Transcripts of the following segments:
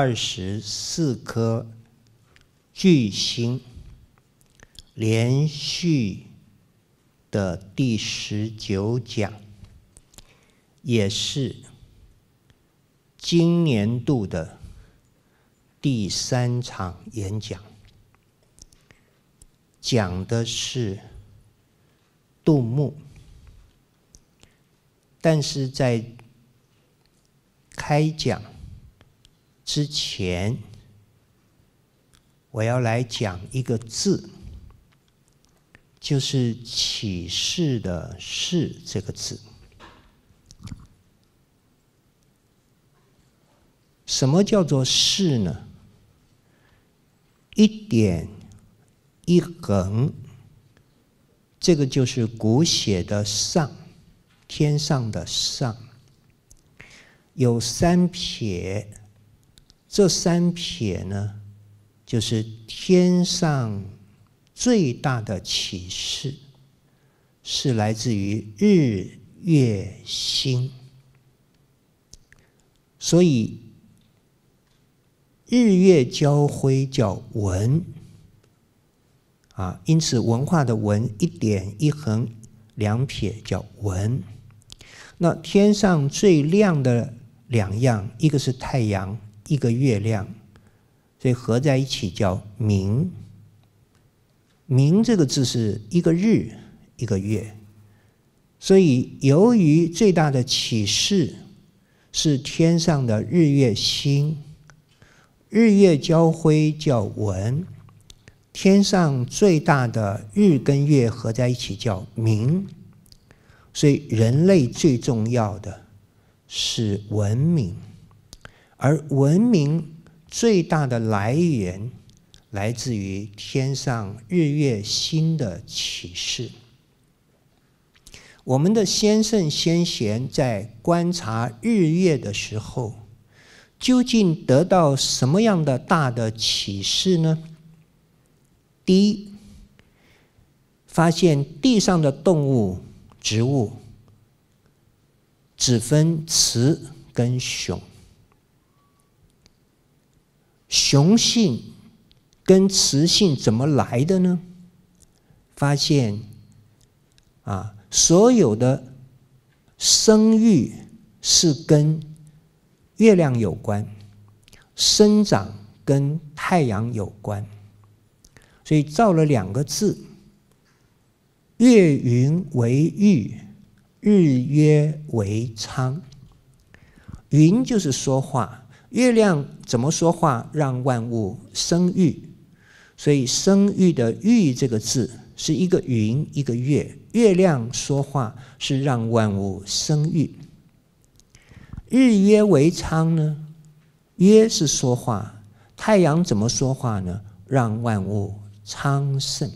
二十四颗巨星连续的第十九讲，也是今年度的第三场演讲，讲的是杜牧，但是在开讲。之前，我要来讲一个字，就是“启示”的“示”这个字。什么叫做“示”呢？一点一横，这个就是古写的“上”，天上的“上”。有三撇。这三撇呢，就是天上最大的启示，是来自于日月星。所以，日月交辉叫文啊，因此文化的文一点一横两撇叫文。那天上最亮的两样，一个是太阳。一个月亮，所以合在一起叫明。明这个字是一个日，一个月，所以由于最大的启示是天上的日月星，日月交辉叫文。天上最大的日跟月合在一起叫明，所以人类最重要的是文明。而文明最大的来源来自于天上日月星的启示。我们的先圣先贤在观察日月的时候，究竟得到什么样的大的启示呢？第一，发现地上的动物、植物只分雌跟雄。雄性跟雌性怎么来的呢？发现啊，所有的生育是跟月亮有关，生长跟太阳有关，所以造了两个字：月云为玉，日月为昌。云就是说话。月亮怎么说话，让万物生育？所以“生育”的“育”这个字是一个云，一个月。月亮说话是让万物生育。日曰为昌呢？“曰”是说话，太阳怎么说话呢？让万物昌盛。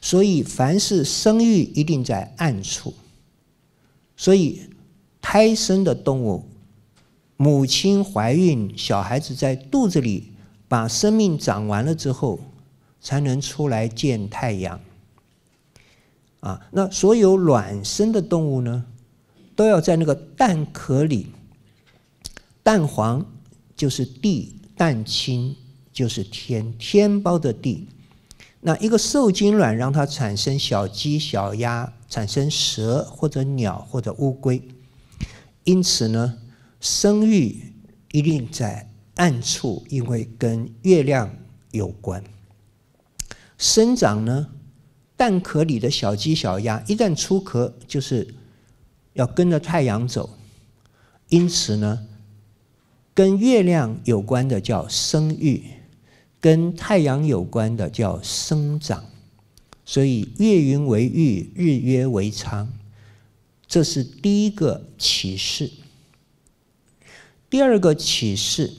所以，凡是生育一定在暗处。所以，胎生的动物。母亲怀孕，小孩子在肚子里把生命长完了之后，才能出来见太阳。啊，那所有卵生的动物呢，都要在那个蛋壳里。蛋黄就是地，蛋清就是天，天包的地。那一个受精卵让它产生小鸡、小鸭，产生蛇或者鸟或者乌龟。因此呢。生育一定在暗处，因为跟月亮有关。生长呢，蛋壳里的小鸡小鸭一旦出壳，就是要跟着太阳走。因此呢，跟月亮有关的叫生育，跟太阳有关的叫生长。所以，月云为玉，日月为昌，这是第一个启示。第二个启示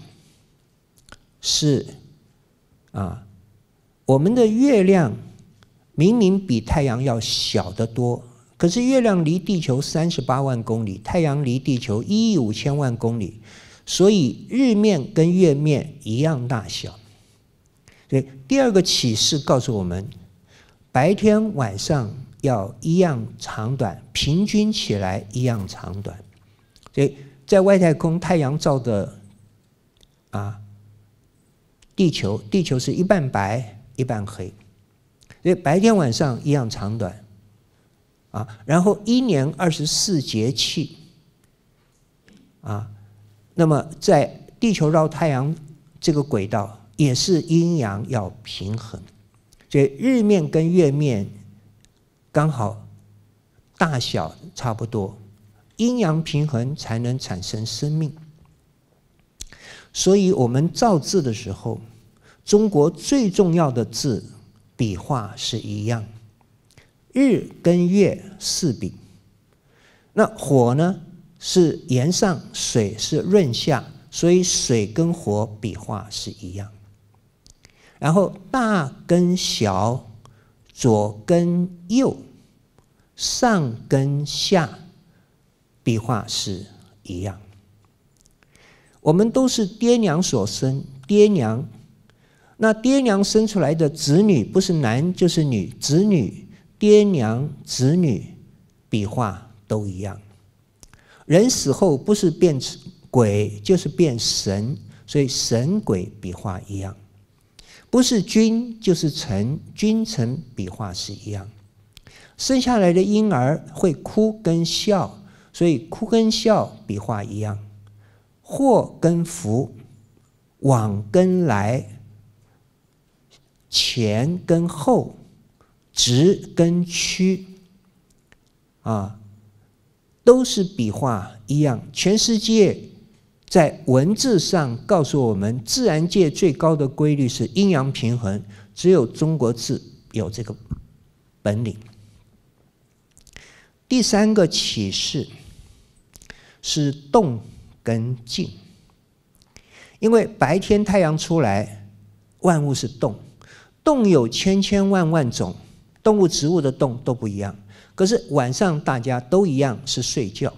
是，啊，我们的月亮明明比太阳要小得多，可是月亮离地球三十八万公里，太阳离地球一亿五千万公里，所以日面跟月面一样大小。所以第二个启示告诉我们，白天晚上要一样长短，平均起来一样长短。所以。在外太空，太阳照的，啊，地球，地球是一半白一半黑，所以白天晚上一样长短，啊，然后一年二十四节气，啊，那么在地球绕太阳这个轨道也是阴阳要平衡，所以日面跟月面刚好大小差不多。阴阳平衡才能产生生命，所以我们造字的时候，中国最重要的字笔画是一样。日跟月四笔，那火呢是炎上，水是润下，所以水跟火笔画是一样。然后大跟小，左跟右，上跟下。笔画是一样。我们都是爹娘所生，爹娘那爹娘生出来的子女，不是男就是女，子女爹娘子女笔画都一样。人死后不是变成鬼就是变神，所以神鬼笔画一样。不是君就是臣，君臣笔画是一样。生下来的婴儿会哭跟笑。所以，哭跟笑笔画一样，祸跟福，往跟来，前跟后，直跟曲，啊，都是笔画一样。全世界在文字上告诉我们，自然界最高的规律是阴阳平衡，只有中国字有这个本领。第三个启示。是动跟静，因为白天太阳出来，万物是动，动有千千万万种，动物、植物的动都不一样。可是晚上大家都一样是睡觉，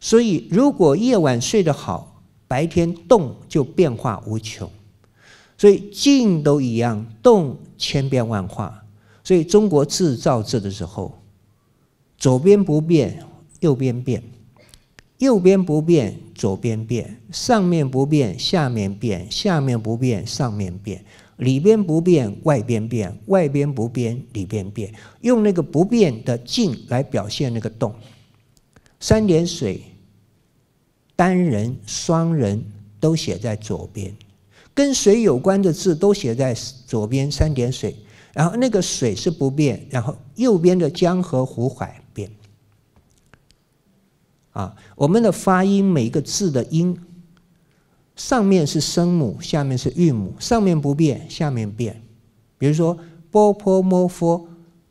所以如果夜晚睡得好，白天动就变化无穷。所以静都一样，动千变万化。所以中国制造这的时候，左边不变，右边变。右边不变，左边变；上面不变，下面变；下面不变，上面变；里边不变，外边变；外边不变，里边变。用那个不变的静来表现那个动。三点水、单人、双人都写在左边，跟水有关的字都写在左边三点水。然后那个水是不变，然后右边的江河湖海。啊，我们的发音每个字的音，上面是声母，下面是韵母，上面不变，下面变。比如说 b p m f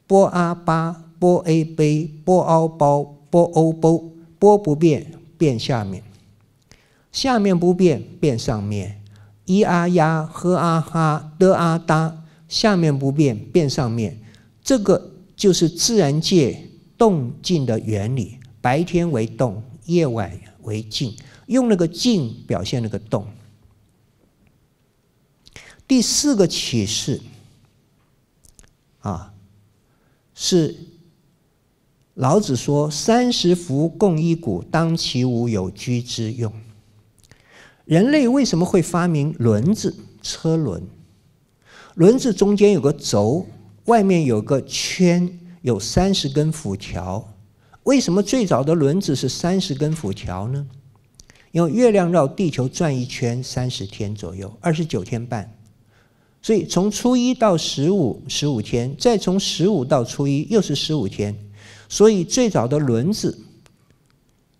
b a ba b a 杯 b a 包 b o 包 b 不变变下面，下面不变变上面，i a 呀 h a 哈 d a 搭下面不变变上面，这个就是自然界动静的原理。白天为动，夜晚为静，用那个静表现那个动。第四个启示，啊，是老子说：“三十辐共一毂，当其无，有居之用。”人类为什么会发明轮子？车轮，轮子中间有个轴，外面有个圈，有三十根辐条。为什么最早的轮子是三十根辐条呢？因为月亮绕地球转一圈三十天左右，二十九天半，所以从初一到十五十五天，再从十五到初一又是十五天，所以最早的轮子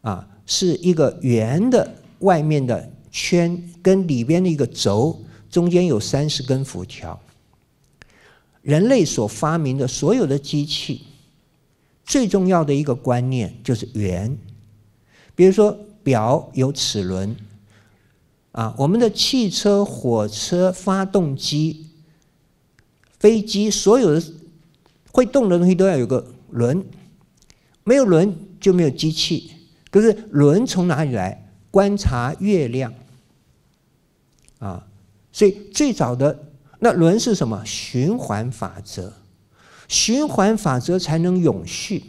啊是一个圆的，外面的圈跟里边的一个轴中间有三十根辐条。人类所发明的所有的机器。最重要的一个观念就是圆，比如说表有齿轮，啊，我们的汽车、火车、发动机、飞机，所有的会动的东西都要有个轮，没有轮就没有机器。可是轮从哪里来？观察月亮，啊，所以最早的那轮是什么？循环法则。循环法则才能永续，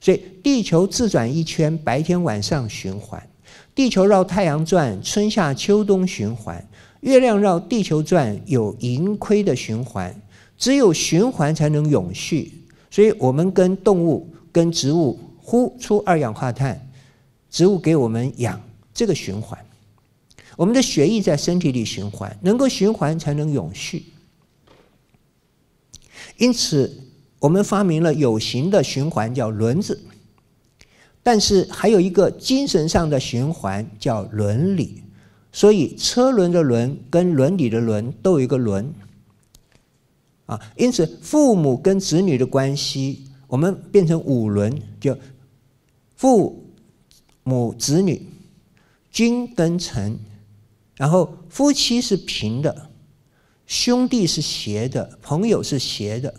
所以地球自转一圈，白天晚上循环；地球绕太阳转，春夏秋冬循环；月亮绕地球转，有盈亏的循环。只有循环才能永续，所以我们跟动物、跟植物呼出二氧化碳，植物给我们氧，这个循环。我们的血液在身体里循环，能够循环才能永续。因此。我们发明了有形的循环叫轮子，但是还有一个精神上的循环叫伦理，所以车轮的轮跟伦理的伦都有一个轮啊。因此，父母跟子女的关系，我们变成五轮，就父母子女君跟臣，然后夫妻是平的，兄弟是斜的，朋友是斜的。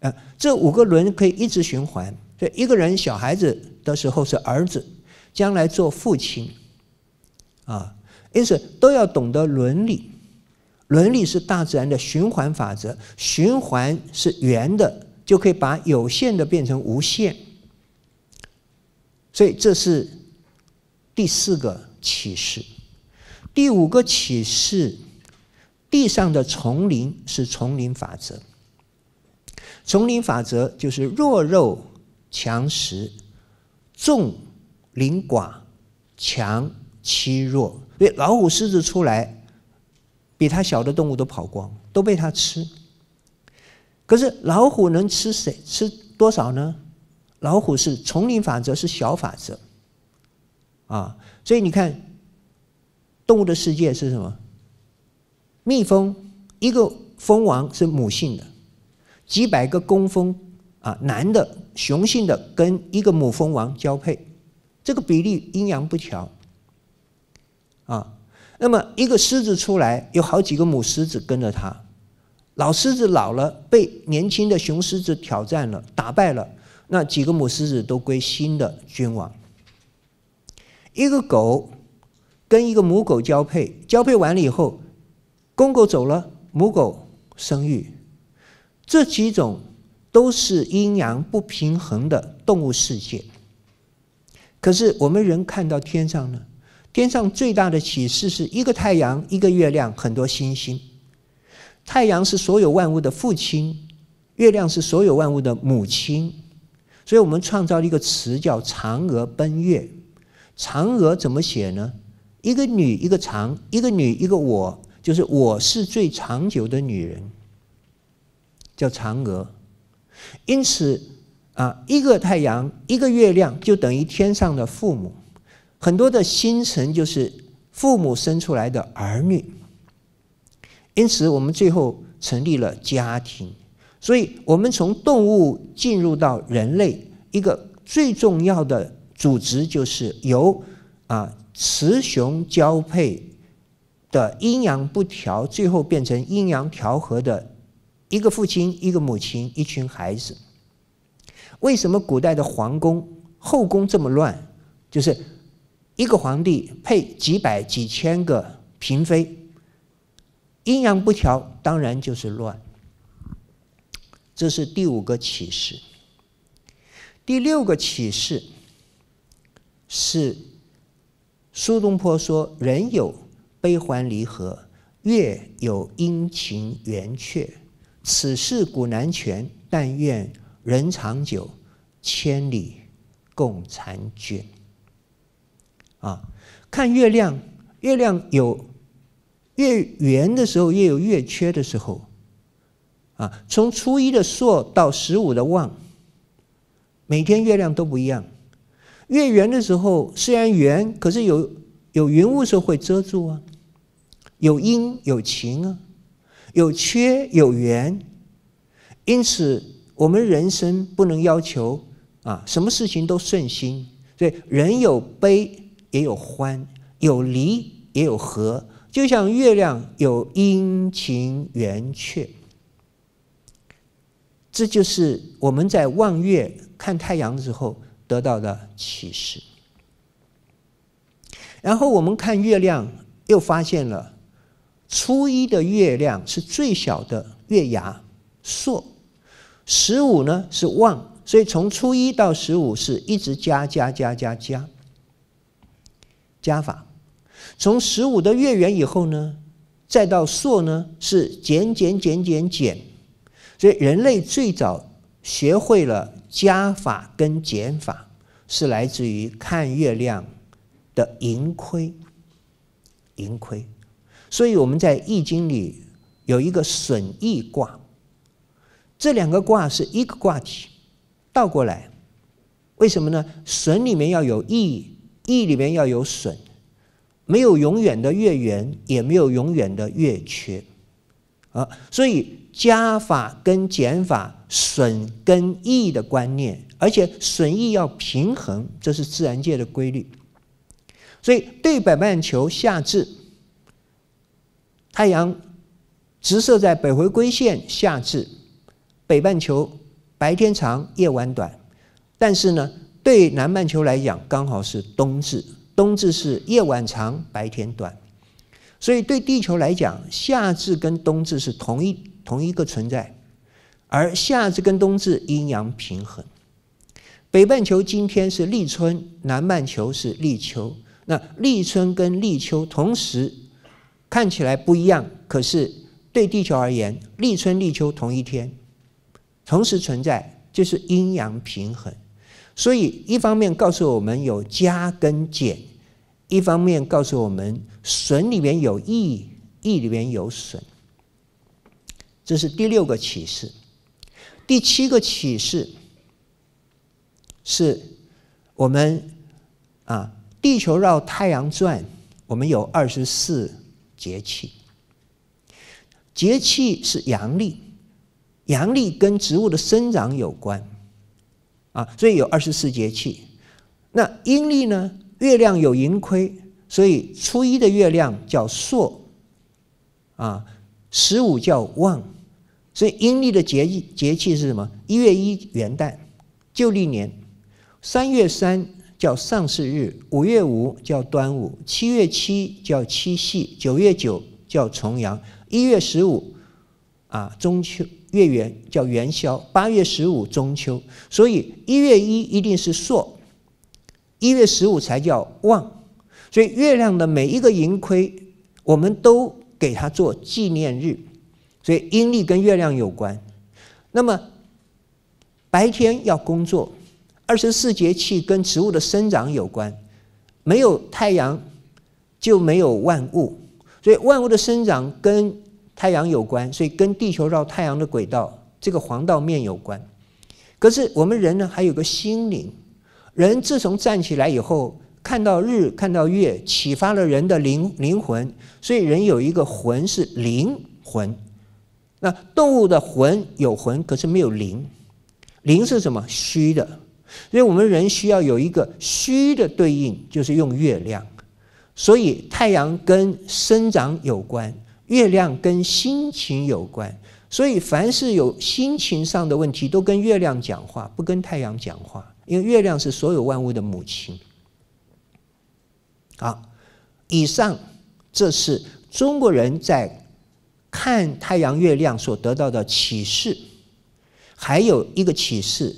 呃，这五个轮可以一直循环。所以一个人小孩子的时候是儿子，将来做父亲，啊，因此都要懂得伦理。伦理是大自然的循环法则，循环是圆的，就可以把有限的变成无限。所以这是第四个启示。第五个启示，地上的丛林是丛林法则。丛林法则就是弱肉强食，众灵寡，强欺弱。所以老虎、狮子出来，比它小的动物都跑光，都被它吃。可是老虎能吃谁？吃多少呢？老虎是丛林法则，是小法则。啊，所以你看，动物的世界是什么？蜜蜂，一个蜂王是母性的。几百个公蜂，啊，男的雄性的跟一个母蜂王交配，这个比例阴阳不调，啊，那么一个狮子出来，有好几个母狮子跟着它。老狮子老了被年轻的雄狮子挑战了，打败了，那几个母狮子都归新的君王。一个狗跟一个母狗交配，交配完了以后，公狗走了，母狗生育。这几种都是阴阳不平衡的动物世界。可是我们人看到天上呢？天上最大的启示是一个太阳，一个月亮，很多星星。太阳是所有万物的父亲，月亮是所有万物的母亲。所以我们创造了一个词叫“嫦娥奔月”。嫦娥怎么写呢？一个女，一个长，一个女，一个我，就是我是最长久的女人。叫嫦娥，因此啊，一个太阳，一个月亮，就等于天上的父母，很多的星辰就是父母生出来的儿女。因此，我们最后成立了家庭。所以我们从动物进入到人类，一个最重要的组织就是由啊雌雄交配的阴阳不调，最后变成阴阳调和的。一个父亲，一个母亲，一群孩子。为什么古代的皇宫后宫这么乱？就是一个皇帝配几百几千个嫔妃，阴阳不调，当然就是乱。这是第五个启示。第六个启示是苏东坡说：“人有悲欢离合，月有阴晴圆缺。”此事古难全，但愿人长久，千里共婵娟。啊，看月亮，月亮有月圆的时候，也有月缺的时候。啊，从初一的朔到十五的望，每天月亮都不一样。月圆的时候虽然圆，可是有有云雾时候会遮住啊，有阴有晴啊。有缺有圆，因此我们人生不能要求啊，什么事情都顺心。所以人有悲也有欢，有离也有合，就像月亮有阴晴圆缺。这就是我们在望月看太阳之后得到的启示。然后我们看月亮，又发现了。初一的月亮是最小的月牙朔，十五呢是望，所以从初一到十五是一直加加加加加，加法。从十五的月圆以后呢，再到朔呢是减减减减减，所以人类最早学会了加法跟减法，是来自于看月亮的盈亏，盈亏。所以我们在《易经》里有一个损益卦，这两个卦是一个卦体，倒过来，为什么呢？损里面要有益，益里面要有损，没有永远的月圆，也没有永远的月缺，啊！所以加法跟减法，损跟益的观念，而且损益要平衡，这是自然界的规律。所以对北半球夏至。太阳直射在北回归线，夏至北半球白天长，夜晚短。但是呢，对南半球来讲，刚好是冬至。冬至是夜晚长，白天短。所以对地球来讲，夏至跟冬至是同一同一个存在，而夏至跟冬至阴阳平衡。北半球今天是立春，南半球是立秋。那立春跟立秋同时。看起来不一样，可是对地球而言，立春、立秋同一天，同时存在，就是阴阳平衡。所以，一方面告诉我们有加跟减，一方面告诉我们损里面有益，益里面有损。这是第六个启示。第七个启示是我们啊，地球绕太阳转，我们有二十四。节气，节气是阳历，阳历跟植物的生长有关，啊，所以有二十四节气。那阴历呢？月亮有盈亏，所以初一的月亮叫朔，啊，十五叫望。所以阴历的节气节气是什么？一月一元旦，旧历年；三月三。叫上巳日，五月五叫端午，七月七叫七夕，九月九叫重阳，一月十五啊中秋月圆叫元宵，八月十五中秋。所以一月一一定是朔，一月十五才叫望。所以月亮的每一个盈亏，我们都给它做纪念日。所以阴历跟月亮有关。那么白天要工作。二十四节气跟植物的生长有关，没有太阳就没有万物，所以万物的生长跟太阳有关，所以跟地球绕太阳的轨道这个黄道面有关。可是我们人呢，还有个心灵。人自从站起来以后，看到日，看到月，启发了人的灵灵魂，所以人有一个魂是灵魂。那动物的魂有魂，可是没有灵。灵是什么？虚的。所以我们人需要有一个虚的对应，就是用月亮。所以太阳跟生长有关，月亮跟心情有关。所以凡是有心情上的问题，都跟月亮讲话，不跟太阳讲话。因为月亮是所有万物的母亲。好，以上这是中国人在看太阳、月亮所得到的启示。还有一个启示。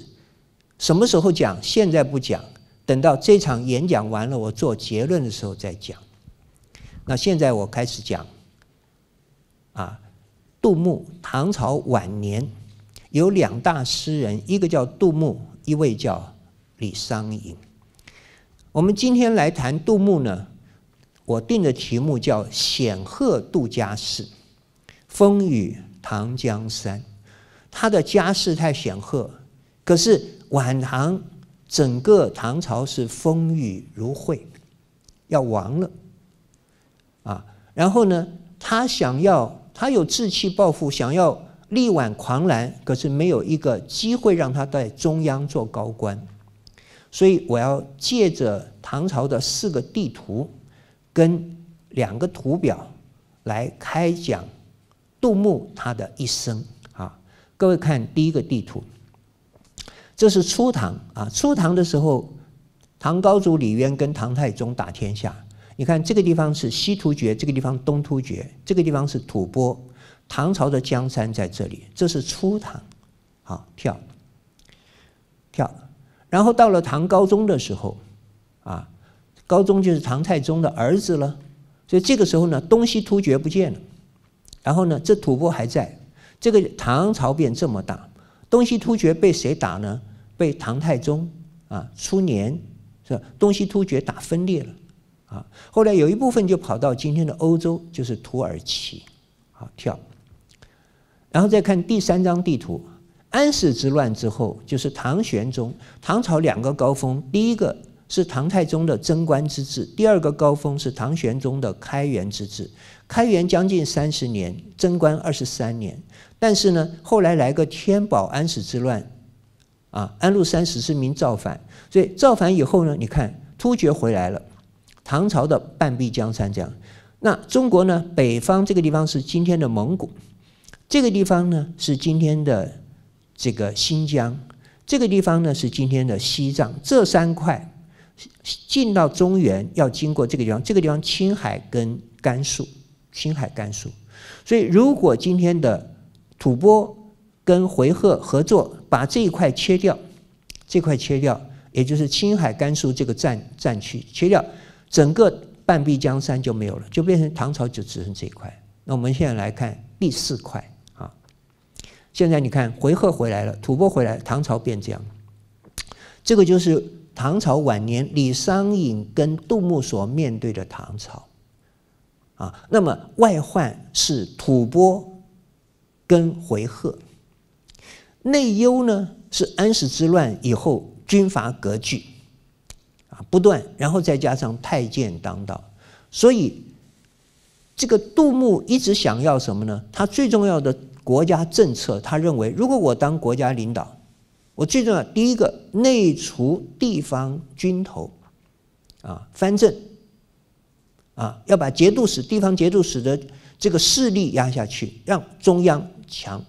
什么时候讲？现在不讲，等到这场演讲完了，我做结论的时候再讲。那现在我开始讲，啊，杜牧，唐朝晚年有两大诗人，一个叫杜牧，一位叫李商隐。我们今天来谈杜牧呢，我定的题目叫“显赫杜家世，风雨唐江山”。他的家世太显赫，可是。晚唐整个唐朝是风雨如晦，要亡了啊！然后呢，他想要他有志气抱负，想要力挽狂澜，可是没有一个机会让他在中央做高官。所以我要借着唐朝的四个地图跟两个图表来开讲杜牧他的一生啊！各位看第一个地图。这是初唐啊！初唐的时候，唐高祖李渊跟唐太宗打天下。你看这个地方是西突厥，这个地方东突厥，这个地方是吐蕃。唐朝的江山在这里。这是初唐，好跳跳。然后到了唐高宗的时候，啊，高宗就是唐太宗的儿子了。所以这个时候呢，东西突厥不见了，然后呢，这吐蕃还在，这个唐朝变这么大，东西突厥被谁打呢？被唐太宗啊初年是东西突厥打分裂了啊，后来有一部分就跑到今天的欧洲，就是土耳其啊跳，然后再看第三张地图，安史之乱之后就是唐玄宗，唐朝两个高峰，第一个是唐太宗的贞观之治，第二个高峰是唐玄宗的开元之治，开元将近三十年，贞观二十三年，但是呢，后来来个天宝安史之乱。啊，安禄山、史思明造反，所以造反以后呢，你看突厥回来了，唐朝的半壁江山这样。那中国呢，北方这个地方是今天的蒙古，这个地方呢是今天的这个新疆，这个地方呢是今天的西藏，这三块进到中原要经过这个地方，这个地方青海跟甘肃，青海甘肃。所以如果今天的吐蕃。跟回纥合作，把这一块切掉，这块切掉，也就是青海、甘肃这个战战区切掉，整个半壁江山就没有了，就变成唐朝就只剩这一块。那我们现在来看第四块啊，现在你看回纥回来了，吐蕃回来，唐朝变这样，这个就是唐朝晚年李商隐跟杜牧所面对的唐朝啊。那么外患是吐蕃跟回纥。内忧呢是安史之乱以后军阀割据啊不断，然后再加上太监当道，所以这个杜牧一直想要什么呢？他最重要的国家政策，他认为如果我当国家领导，我最重要第一个内除地方军头啊藩镇啊，要把节度使、地方节度使的这个势力压下去，让中央强。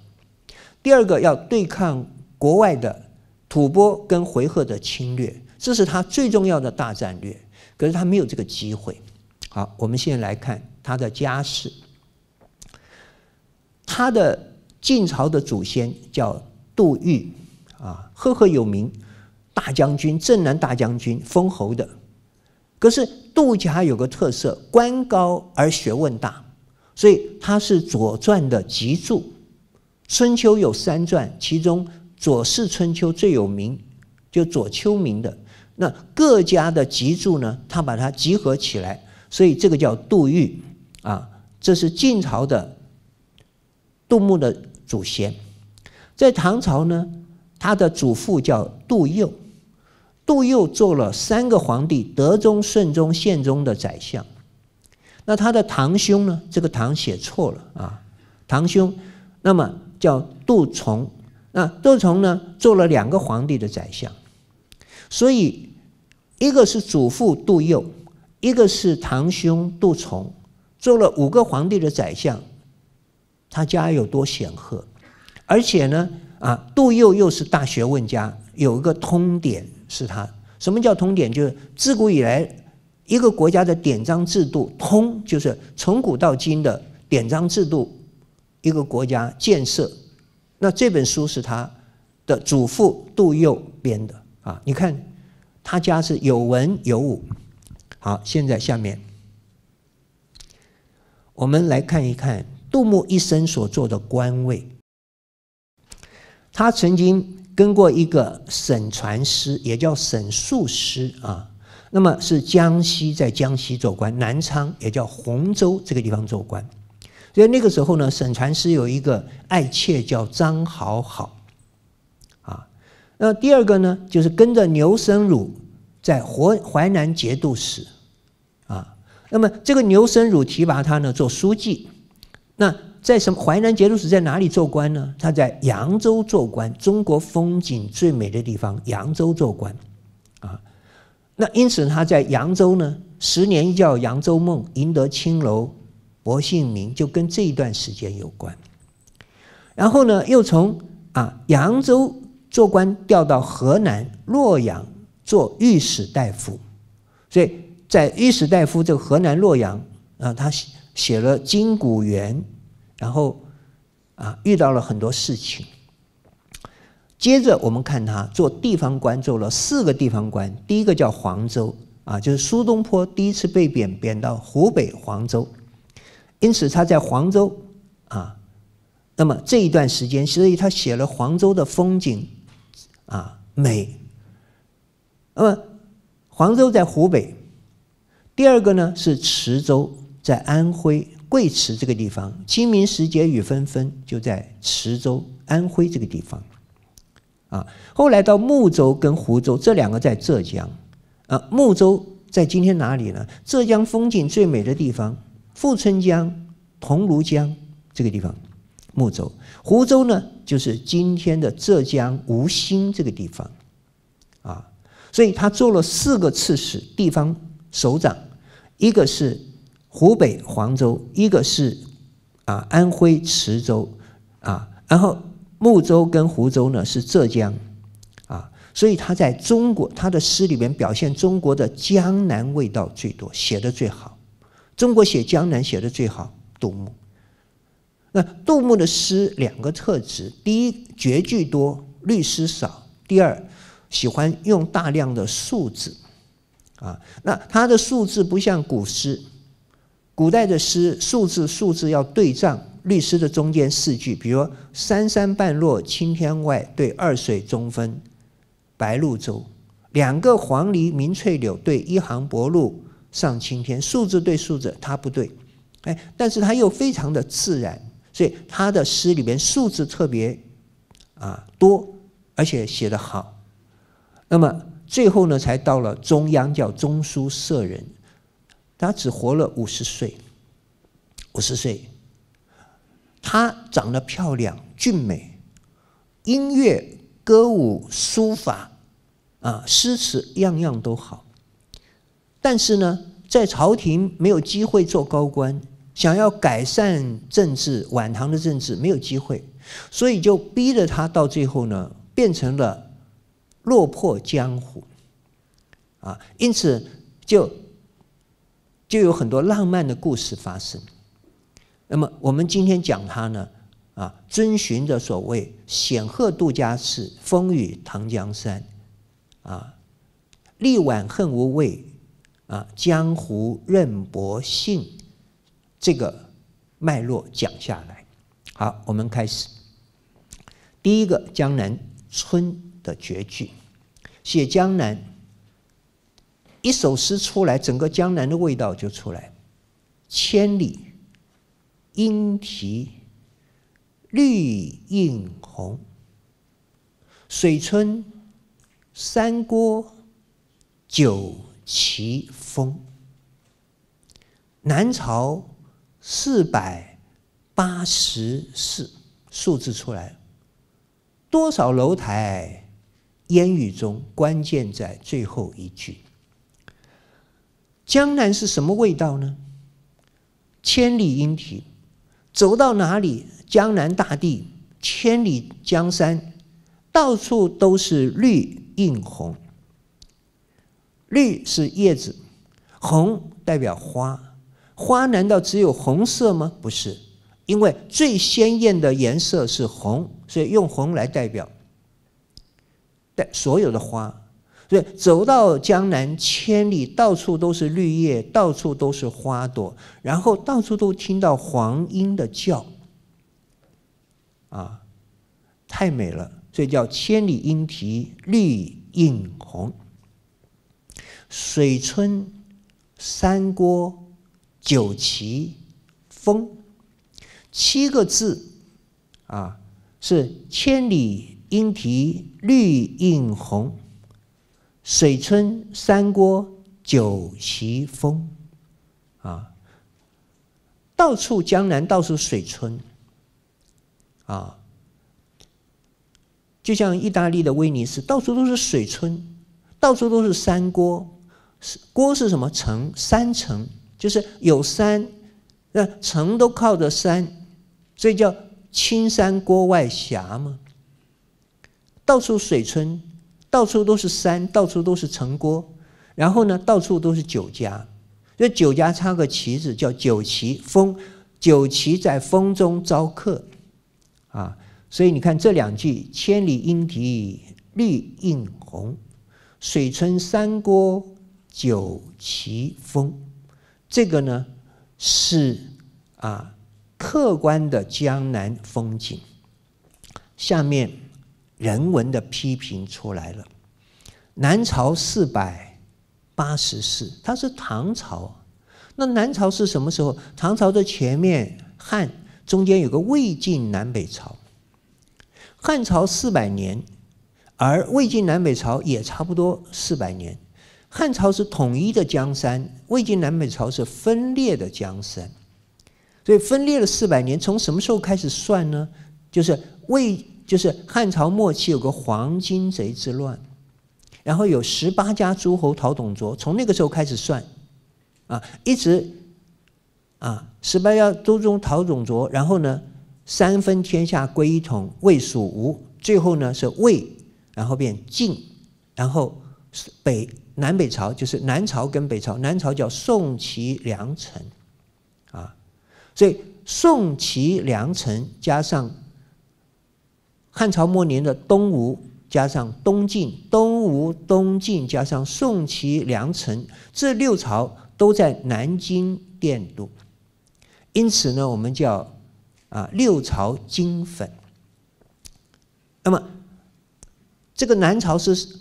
第二个要对抗国外的吐蕃跟回纥的侵略，这是他最重要的大战略。可是他没有这个机会。好，我们现在来看他的家世。他的晋朝的祖先叫杜预，啊，赫赫有名，大将军、镇南大将军、封侯的。可是杜家有个特色，官高而学问大，所以他是《左传》的集注。春秋有三传，其中《左氏春秋》最有名，就左丘明的。那各家的集注呢，他把它集合起来，所以这个叫杜预啊。这是晋朝的杜牧的祖先，在唐朝呢，他的祖父叫杜佑，杜佑做了三个皇帝德宗、顺宗、宪宗的宰相。那他的堂兄呢？这个“堂”写错了啊，堂兄。那么叫杜崇，那杜崇呢做了两个皇帝的宰相，所以一个是祖父杜佑，一个是堂兄杜崇，做了五个皇帝的宰相，他家有多显赫，而且呢啊，杜佑又是大学问家，有一个通典是他。什么叫通典？就是自古以来一个国家的典章制度，通就是从古到今的典章制度。一个国家建设，那这本书是他的祖父杜佑编的啊。你看，他家是有文有武。好，现在下面我们来看一看杜牧一生所做的官位。他曾经跟过一个沈传师，也叫沈述师啊。那么是江西，在江西做官，南昌也叫洪州这个地方做官。所以那个时候呢，沈传师有一个爱妾叫张好好，啊，那第二个呢，就是跟着牛僧孺在淮淮南节度使，啊，那么这个牛僧孺提拔他呢做书记，那在什么淮南节度使在哪里做官呢？他在扬州做官，中国风景最美的地方扬州做官，啊，那因此他在扬州呢，十年一觉扬州梦，赢得青楼。薄姓名就跟这一段时间有关，然后呢，又从啊扬州做官调到河南洛阳做御史大夫，所以在御史大夫这个河南洛阳啊，他写写了《金谷园》，然后啊遇到了很多事情。接着我们看他做地方官，做了四个地方官，第一个叫黄州啊，就是苏东坡第一次被贬，贬到湖北黄州。因此，他在黄州啊，那么这一段时间，所以他写了黄州的风景啊美。那么黄州在湖北，第二个呢是池州在安徽贵池这个地方，清明时节雨纷纷就在池州安徽这个地方啊。后来到睦州跟湖州这两个在浙江啊，睦州在今天哪里呢？浙江风景最美的地方。富春江、桐庐江这个地方，睦州、湖州呢，就是今天的浙江吴兴这个地方，啊，所以他做了四个刺史，地方首长，一个是湖北黄州，一个是啊安徽池州，啊，然后睦州跟湖州呢是浙江，啊，所以他在中国他的诗里面表现中国的江南味道最多，写的最好。中国写江南写的最好，杜牧。那杜牧的诗两个特质：第一，绝句多，律诗少；第二，喜欢用大量的数字。啊，那他的数字不像古诗，古代的诗数字数字要对仗，律诗的中间四句，比如“三山半落青天外”对“二水中分白鹭洲”，两个“黄鹂鸣翠柳”对“一行白鹭”。上青天，数字对数字，他不对，哎，但是他又非常的自然，所以他的诗里面数字特别啊多，而且写的好。那么最后呢，才到了中央叫中书舍人，他只活了五十岁，五十岁，他长得漂亮俊美，音乐、歌舞、书法啊、诗词样样都好。但是呢，在朝廷没有机会做高官，想要改善政治，晚唐的政治没有机会，所以就逼着他到最后呢，变成了落魄江湖，啊，因此就就有很多浪漫的故事发生。那么我们今天讲他呢，啊，遵循着所谓“显赫杜家次，风雨唐江山”，啊，力挽恨无畏。啊，江湖任伯信这个脉络讲下来，好，我们开始。第一个江南春的绝句，写江南，一首诗出来，整个江南的味道就出来。千里莺啼绿映红，水村山郭酒旗。风，南朝四百八十寺，数字出来，多少楼台烟雨中。关键在最后一句，江南是什么味道呢？千里莺啼，走到哪里，江南大地，千里江山，到处都是绿映红，绿是叶子。红代表花，花难道只有红色吗？不是，因为最鲜艳的颜色是红，所以用红来代表。代所有的花，所以走到江南千里，到处都是绿叶，到处都是花朵，然后到处都听到黄莺的叫，啊，太美了，所以叫千里莺啼绿映红，水村。山郭酒旗风，七个字啊，是千里莺啼绿映红，水村山郭酒旗风，啊，到处江南到处水村，啊，就像意大利的威尼斯，到处都是水村，到处都是山郭。郭是什么？城山城就是有山，那城都靠着山，所以叫青山郭外峡嘛。到处水村，到处都是山，到处都是城郭，然后呢，到处都是酒家。那酒家插个旗子叫酒旗风，酒旗在风中招客啊。所以你看这两句：千里莺啼绿映红，水村山郭。九奇峰，这个呢是啊客观的江南风景。下面人文的批评出来了。南朝四百八十寺，它是唐朝。那南朝是什么时候？唐朝的前面汉，中间有个魏晋南北朝。汉朝四百年，而魏晋南北朝也差不多四百年。汉朝是统一的江山，魏晋南北朝是分裂的江山，所以分裂了四百年。从什么时候开始算呢？就是魏，就是汉朝末期有个黄巾贼之乱，然后有十八家诸侯讨董卓，从那个时候开始算，啊，一直，啊，十八家都中讨董卓，然后呢，三分天下归一统，魏蜀吴，最后呢是魏，然后变晋，然后北。南北朝就是南朝跟北朝，南朝叫宋齐梁陈，啊，所以宋齐梁陈加上汉朝末年的东吴，加上东晋，东吴东晋加上宋齐梁陈，这六朝都在南京殿都，因此呢，我们叫啊六朝金粉。那么这个南朝是。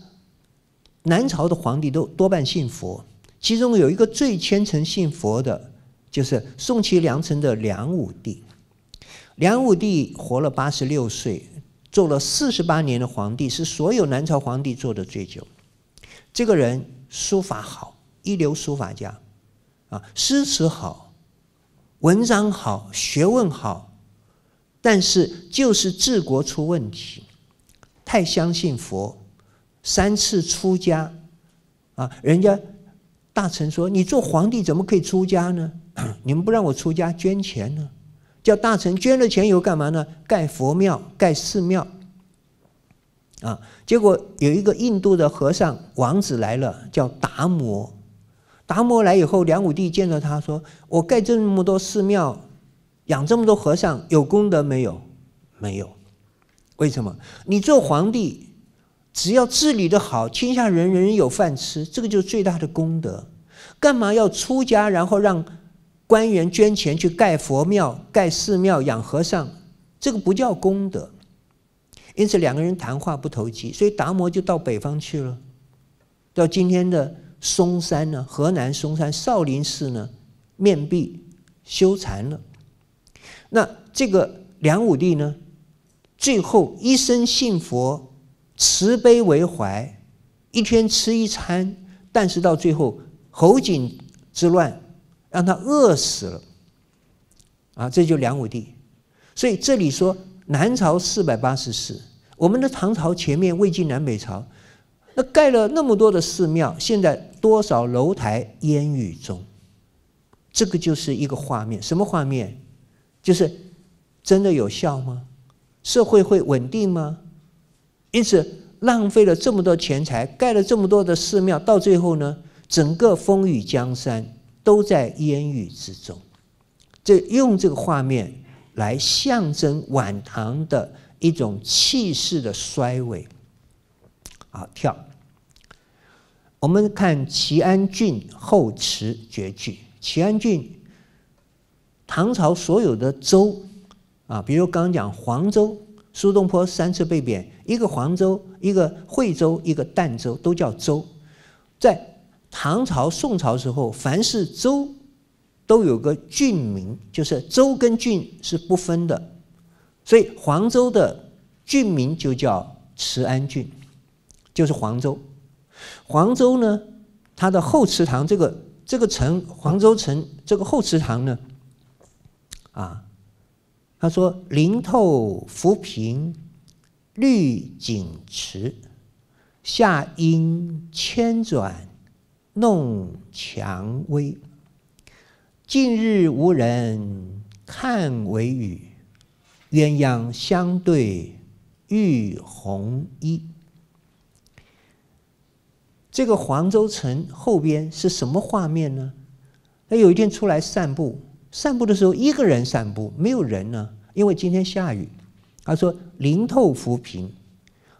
南朝的皇帝都多半信佛，其中有一个最虔诚信佛的，就是宋齐梁陈的梁武帝。梁武帝活了八十六岁，做了四十八年的皇帝，是所有南朝皇帝做的最久。这个人书法好，一流书法家，啊，诗词好，文章好，学问好，但是就是治国出问题，太相信佛。三次出家，啊，人家大臣说：“你做皇帝怎么可以出家呢？你们不让我出家，捐钱呢？叫大臣捐了钱以后干嘛呢？盖佛庙，盖寺庙。”啊，结果有一个印度的和尚王子来了，叫达摩。达摩来以后，梁武帝见到他说：“我盖这么多寺庙，养这么多和尚，有功德没有？没有。为什么？你做皇帝。”只要治理的好，天下人人人有饭吃，这个就是最大的功德。干嘛要出家，然后让官员捐钱去盖佛庙、盖寺庙、养和尚？这个不叫功德。因此，两个人谈话不投机，所以达摩就到北方去了，到今天的嵩山呢，河南嵩山少林寺呢，面壁修禅了。那这个梁武帝呢，最后一生信佛。慈悲为怀，一天吃一餐，但是到最后侯景之乱，让他饿死了。啊，这就梁武帝。所以这里说南朝四百八十寺，我们的唐朝前面魏晋南北朝，那盖了那么多的寺庙，现在多少楼台烟雨中，这个就是一个画面。什么画面？就是真的有效吗？社会会稳定吗？因此，浪费了这么多钱财，盖了这么多的寺庙，到最后呢，整个风雨江山都在烟雨之中。这用这个画面来象征晚唐的一种气势的衰微。好，跳。我们看齐安郡后池绝句。齐安郡，唐朝所有的州啊，比如刚讲黄州。苏东坡三次被贬，一个黄州，一个惠州，一个儋州，都叫州。在唐朝、宋朝时候，凡是州都有个郡名，就是州跟郡是不分的。所以黄州的郡名就叫慈安郡，就是黄州。黄州呢，它的后池塘这个这个城，黄州城这个后池塘呢，啊。他说：“菱透浮萍，绿锦池；夏阴千转，弄蔷薇。近日无人看微雨，鸳鸯相对浴红衣。”这个黄州城后边是什么画面呢？他有一天出来散步。散步的时候，一个人散步，没有人呢，因为今天下雨。他说：“菱透浮萍，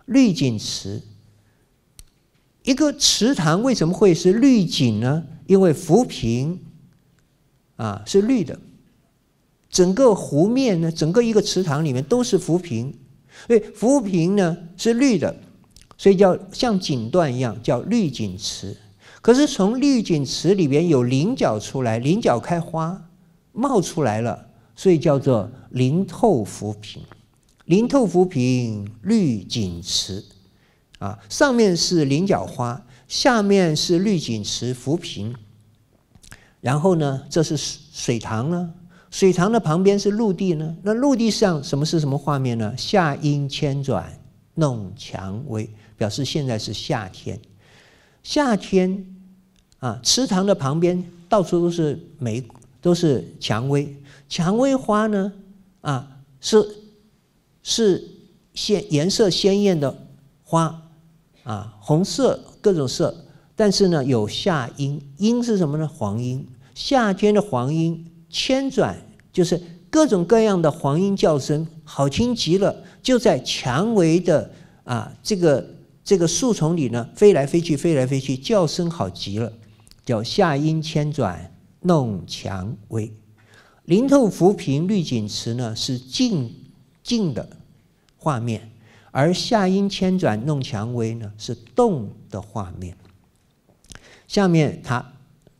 绿锦池。一个池塘为什么会是绿锦呢？因为浮萍啊是绿的，整个湖面呢，整个一个池塘里面都是浮萍，所以浮萍呢是绿的，所以叫像锦缎一样，叫绿锦池。可是从绿锦池里边有菱角出来，菱角开花。”冒出来了，所以叫做菱透浮萍，菱透浮萍绿锦池，啊，上面是菱角花，下面是绿锦池浮萍，然后呢，这是水塘呢，水塘的旁边是陆地呢，那陆地上什么是什么画面呢？夏阴千转弄蔷薇，表示现在是夏天，夏天啊，池塘的旁边到处都是玫。都是蔷薇，蔷薇花呢，啊，是是鲜颜色鲜艳的花，啊，红色各种色，但是呢有夏阴，阴是什么呢？黄莺，夏天的黄莺千转，就是各种各样的黄莺叫声好听极了，就在蔷薇的啊这个这个树丛里呢飞来飞去飞来飞去，叫声好极了，叫夏莺千转。弄蔷薇，林透浮萍绿锦池呢，是静静的画面；而夏音千转弄蔷薇呢，是动的画面。下面他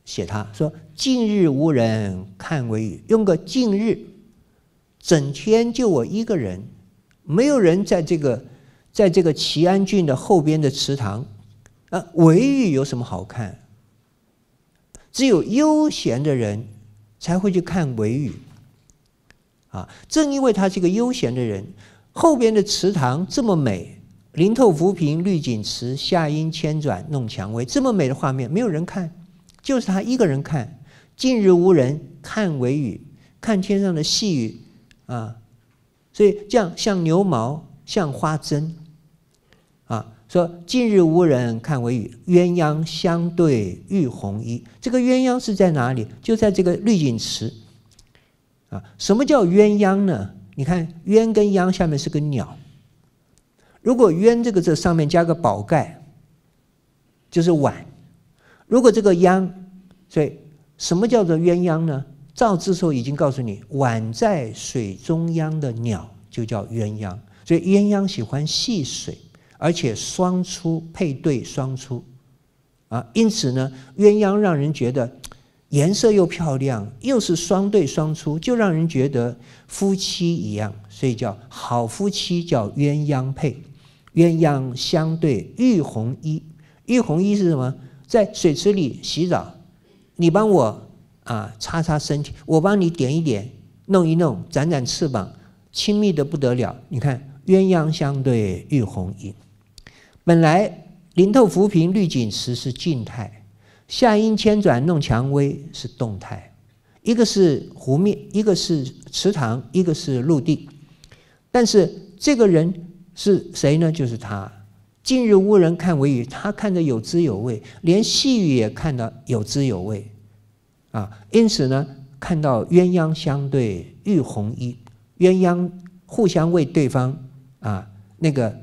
写他说：“近日无人看微雨”，用个“近日”，整天就我一个人，没有人在这个在这个齐安郡的后边的池塘，啊，微雨有什么好看？只有悠闲的人才会去看微雨，啊，正因为他是个悠闲的人，后边的池塘这么美，林透浮萍绿锦池，夏阴千转弄蔷薇，这么美的画面没有人看，就是他一个人看，近日无人看微雨，看天上的细雨，啊，所以这样像牛毛，像花针，啊。说：“近日无人看微雨，鸳鸯相对浴红衣。这个鸳鸯是在哪里？就在这个绿景池啊。什么叫鸳鸯呢？你看，鸳跟鸯下面是个鸟。如果鸳这个字上面加个宝盖，就是碗。如果这个鸯，所以什么叫做鸳鸯呢？造字时候已经告诉你，碗在水中央的鸟就叫鸳鸯。所以鸳鸯喜欢戏水。”而且双出配对双出，啊，因此呢，鸳鸯让人觉得颜色又漂亮，又是双对双出，就让人觉得夫妻一样，所以叫好夫妻叫鸳鸯配，鸳鸯相对玉红衣，玉红衣是什么？在水池里洗澡，你帮我啊擦擦身体，我帮你点一点，弄一弄，展展翅膀，亲密的不得了。你看鸳鸯相对玉红衣。本来“菱透浮萍绿锦池”是静态，“夏荫千转弄蔷薇”是动态，一个是湖面，一个是池塘，一个是陆地。但是这个人是谁呢？就是他。近日无人看微雨，他看得有滋有味，连细雨也看得有滋有味。啊，因此呢，看到鸳鸯相对浴红衣，鸳鸯互相为对方啊那个。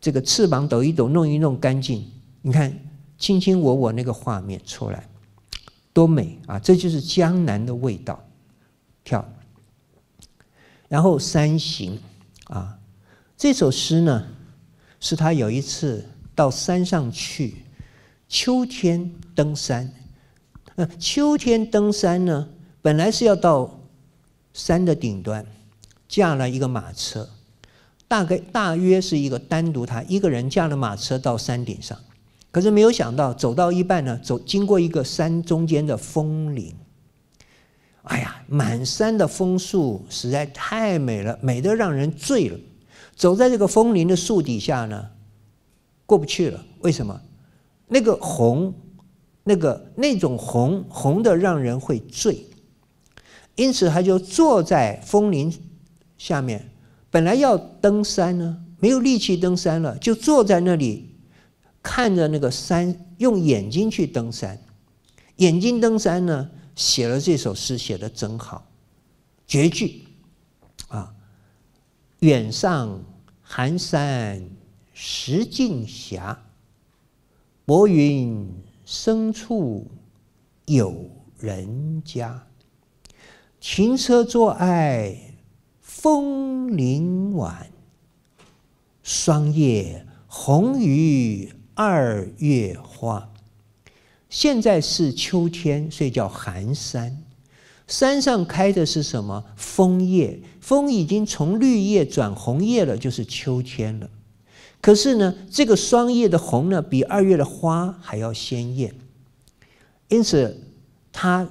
这个翅膀抖一抖，弄一弄干净。你看，卿卿我我那个画面出来，多美啊！这就是江南的味道。跳，然后《山行》啊，这首诗呢，是他有一次到山上去，秋天登山。呃，秋天登山呢，本来是要到山的顶端，驾了一个马车。大概大约是一个单独他一个人驾了马车到山顶上，可是没有想到走到一半呢，走经过一个山中间的枫林。哎呀，满山的枫树实在太美了，美得让人醉了。走在这个枫林的树底下呢，过不去了。为什么？那个红，那个那种红，红的让人会醉。因此，他就坐在枫林下面。本来要登山呢，没有力气登山了，就坐在那里看着那个山，用眼睛去登山。眼睛登山呢，写了这首诗，写的真好，《绝句》啊，远上寒山石径斜，白云深处有人家。停车坐爱枫林晚，霜叶红于二月花。现在是秋天，所以叫寒山。山上开的是什么？枫叶，枫已经从绿叶转红叶了，就是秋天了。可是呢，这个霜叶的红呢，比二月的花还要鲜艳。因此，它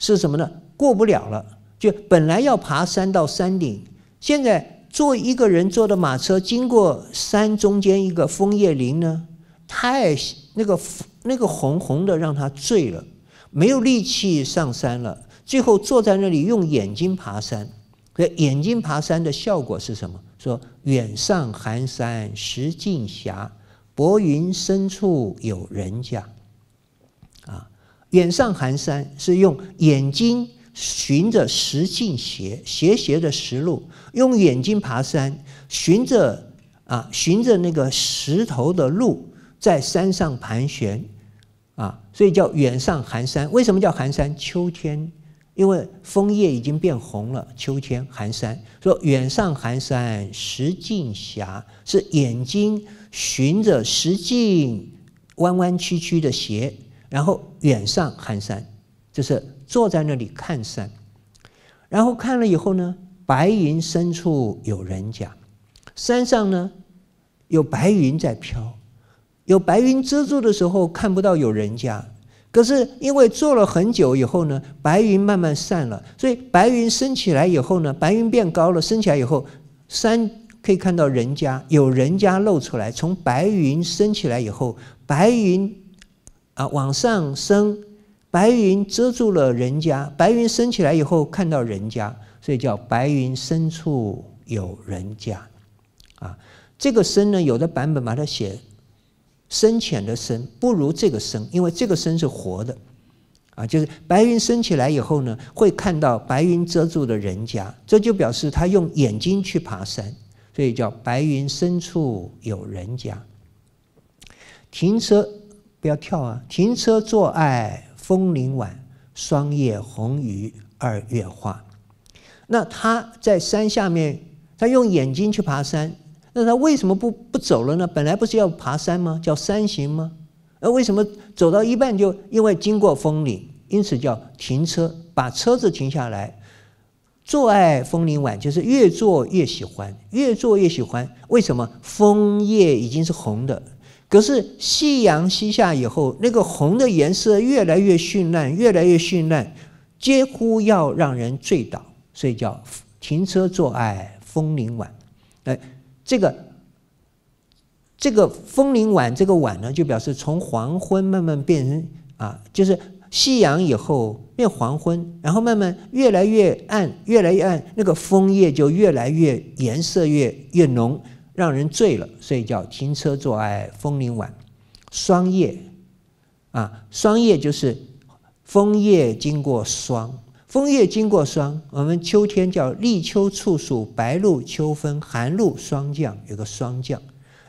是什么呢？过不了了，就本来要爬山到山顶。现在坐一个人坐的马车经过山中间一个枫叶林呢，太那个那个红红的让他醉了，没有力气上山了。最后坐在那里用眼睛爬山，可眼睛爬山的效果是什么？说远上寒山石径斜，薄云深处有人家。啊，远上寒山是用眼睛。循着石径斜斜斜的石路，用眼睛爬山，循着啊循着那个石头的路在山上盘旋啊，所以叫远上寒山。为什么叫寒山？秋天，因为枫叶已经变红了。秋天寒山说：“远上寒山石径斜”，是眼睛循着石径弯弯曲曲的斜，然后远上寒山，就是。坐在那里看山，然后看了以后呢，白云深处有人家，山上呢有白云在飘，有白云遮住的时候看不到有人家，可是因为坐了很久以后呢，白云慢慢散了，所以白云升起来以后呢，白云变高了，升起来以后，山可以看到人家，有人家露出来。从白云升起来以后，白云啊往上升。白云遮住了人家，白云升起来以后看到人家，所以叫“白云深处有人家”。啊，这个“深”呢，有的版本把它写“深浅”的“深”，不如这个“深”，因为这个“深”是活的。啊，就是白云升起来以后呢，会看到白云遮住的人家，这就表示他用眼睛去爬山，所以叫“白云深处有人家”。停车不要跳啊！停车做爱。枫林晚，霜叶红于二月花。那他在山下面，他用眼睛去爬山。那他为什么不不走了呢？本来不是要爬山吗？叫山行吗？那为什么走到一半就因为经过枫林，因此叫停车，把车子停下来，坐爱枫林晚，就是越坐越喜欢，越坐越喜欢。为什么？枫叶已经是红的。可是夕阳西下以后，那个红的颜色越来越绚烂，越来越绚烂，几乎要让人醉倒，所以叫停车坐爱枫林晚。哎，这个这个枫林晚，这个晚呢，就表示从黄昏慢慢变成啊，就是夕阳以后变黄昏，然后慢慢越来越暗，越来越暗，那个枫叶就越来越颜色越越浓。让人醉了，所以叫停车坐爱枫林晚。霜叶啊，霜叶就是枫叶经过霜，枫叶经过霜。我们秋天叫立秋、处暑、白露、秋分、寒露、霜降，有个霜降，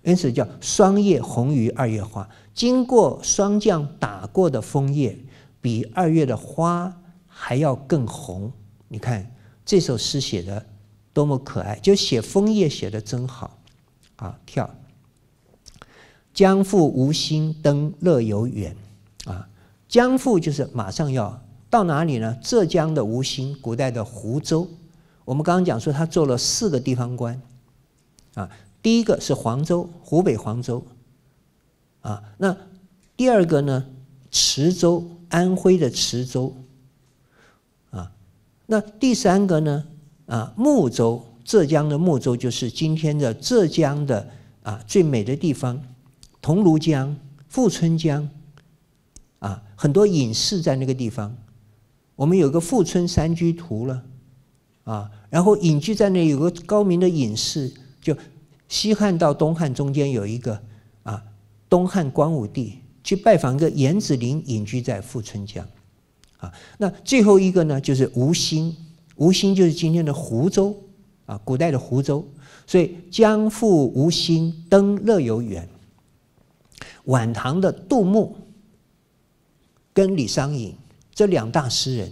因此叫霜叶红于二月花。经过霜降打过的枫叶，比二月的花还要更红。你看这首诗写的多么可爱，就写枫叶写的真好。啊，跳！江父无心登乐游原，啊，江父就是马上要到哪里呢？浙江的吴兴，古代的湖州。我们刚刚讲说，他做了四个地方官，啊，第一个是黄州，湖北黄州，啊，那第二个呢，池州，安徽的池州，啊，那第三个呢，啊，睦州。浙江的莫州就是今天的浙江的啊最美的地方，桐庐江、富春江，啊很多隐士在那个地方。我们有个《富春山居图》了，啊，然后隐居在那有个高明的隐士，就西汉到东汉中间有一个啊东汉光武帝去拜访个颜子陵，隐居在富春江，啊那最后一个呢就是吴兴，吴兴就是今天的湖州。啊，古代的湖州，所以江复无心登乐游原。晚唐的杜牧跟李商隐这两大诗人，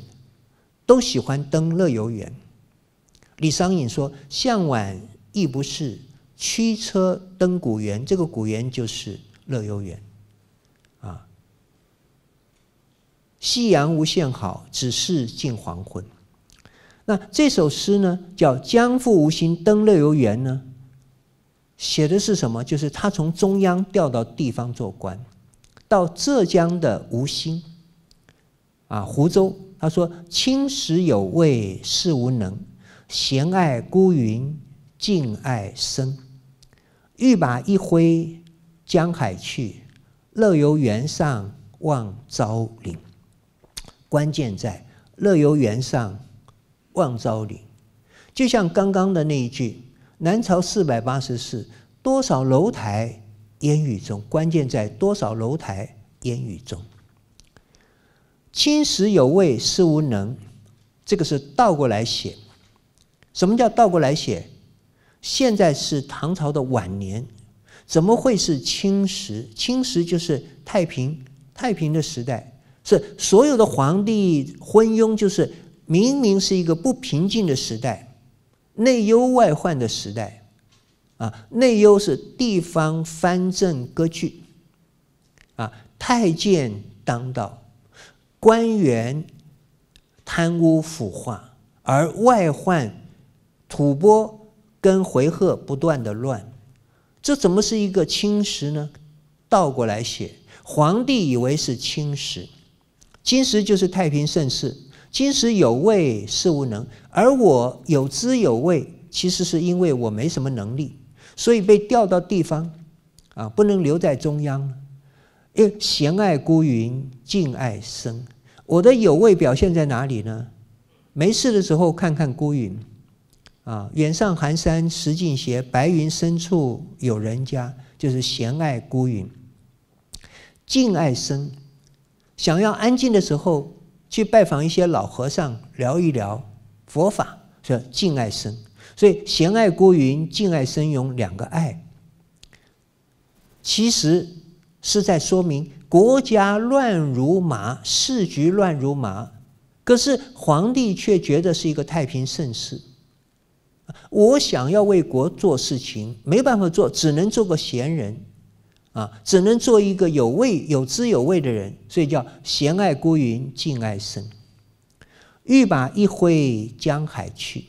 都喜欢登乐游原。李商隐说：“向晚意不适，驱车登古原。”这个古原就是乐游原。啊，夕阳无限好，只是近黄昏。那这首诗呢，叫《江复无心，登乐游原》呢，写的是什么？就是他从中央调到地方做官，到浙江的吴兴，啊，湖州。他说：“青史有味是无能，闲爱孤云，静爱僧。欲把一挥江海去，乐游原上望昭陵。”关键在乐游原上。望昭陵，就像刚刚的那一句“南朝四百八十寺，多少楼台烟雨中”。关键在“多少楼台烟雨中”。青史有味，诗无能。这个是倒过来写。什么叫倒过来写？现在是唐朝的晚年，怎么会是青史？青史就是太平，太平的时代是所有的皇帝昏庸，就是。明明是一个不平静的时代，内忧外患的时代，啊，内忧是地方藩镇割据，啊，太监当道，官员贪污腐化，而外患吐蕃跟回纥不断的乱，这怎么是一个清时呢？倒过来写，皇帝以为是清时，清时就是太平盛世。今时有位，是无能；而我有知有位，其实是因为我没什么能力，所以被调到地方，啊，不能留在中央哎，因为闲爱孤云，静爱生。我的有位表现在哪里呢？没事的时候看看孤云，啊，远上寒山石径斜，白云深处有人家，就是闲爱孤云，静爱生。想要安静的时候。去拜访一些老和尚，聊一聊佛法，说敬爱僧。所以贤爱孤云，敬爱僧勇两个爱，其实是在说明国家乱如麻，世局乱如麻，可是皇帝却觉得是一个太平盛世。我想要为国做事情，没办法做，只能做个闲人。啊，只能做一个有味、有滋、有味的人，所以叫闲爱孤云静爱生。欲把一挥江海去。